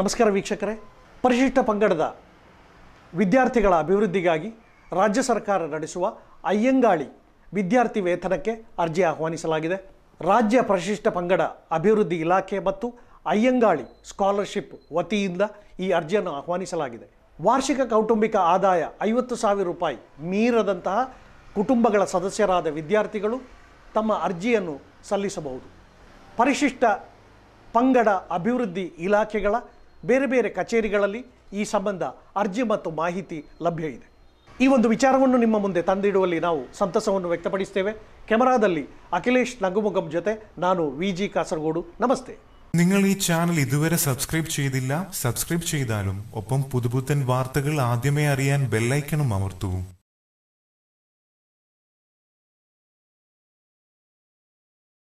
ನಮಸ್ಕಾರ ವೀಕ್ಷಕರೇ ಪರಿಶಿಷ್ಟ ಪಂಗಡದ ವಿದ್ಯಾರ್ಥಿಗಳ ಅಭಿವೃದ್ಧಿಗಾಗಿ ರಾಜ್ಯ ಸರ್ಕಾರ ನಡೆಸುವ ಅಯ್ಯಂಗಾಳಿ ವಿದ್ಯಾರ್ಥಿ ವೇತನಕ್ಕೆ ಅರ್ಜಿ ಆಹ್ವಾನಿಸಲಾಗಿದೆ ರಾಜ್ಯ ಪರಿಶಿಷ್ಟ ಪಂಗಡ ಅಭಿವೃದ್ಧಿ ಇಲಾಖೆ ಮತ್ತು ಅಯ್ಯಂಗಾಳಿ ಸ್ಕಾಲರ್ಶಿಪ್ ವತಿಯಿಂದ ಈ ಅರ್ಜಿಯನ್ನು ಆಹ್ವಾನಿಸಲಾಗಿದೆ ವಾರ್ಷಿಕ ಕೌಟುಂಬಿಕ ಆದಾಯ ಐವತ್ತು ಸಾವಿರ ರೂಪಾಯಿ ಮೀರದಂತಹ ಕುಟುಂಬಗಳ ಸದಸ್ಯರಾದ ವಿದ್ಯಾರ್ಥಿಗಳು ತಮ್ಮ ಅರ್ಜಿಯನ್ನು ಸಲ್ಲಿಸಬಹುದು ಪರಿಶಿಷ್ಟ ಪಂಗಡ ಅಭಿವೃದ್ಧಿ ಇಲಾಖೆಗಳ ಬೇರೆ ಬೇರೆ ಕಚೇರಿಗಳಲ್ಲಿ ಈ ಸಂಬಂಧ ಅರ್ಜಿ ಮತ್ತು ಮಾಹಿತಿ ಲಭ್ಯ ಇದೆ ಈ ಒಂದು ವಿಚಾರವನ್ನು ನಿಮ್ಮ ಮುಂದೆ ತಂದಿಡುವಲ್ಲಿ ನಾವು ಸಂತಸವನ್ನು ವ್ಯಕ್ತಪಡಿಸುತ್ತೇವೆ ಕ್ಯಾಮರಾದಲ್ಲಿ ಅಖಿಲೇಶ್ ನಗುಮುಗಂ ಜೊತೆ ನಾನು ವಿ ಜಿ ಕಾಸರಗೋಡು ನಮಸ್ತೆ നിങ്ങൾ ഈ ചാനൽ ഇതുവരെ സബ്സ്ക്രൈബ് ചെയ്തില്ല സബ്സ്ക്രൈബ് ചെയ്താലും ഒപ്പം പുതുപുത്തൻ വാർത്തകൾ ആദ്യമേ അറിയാൻ ബെല്ലൈക്കണം അമർത്തൂ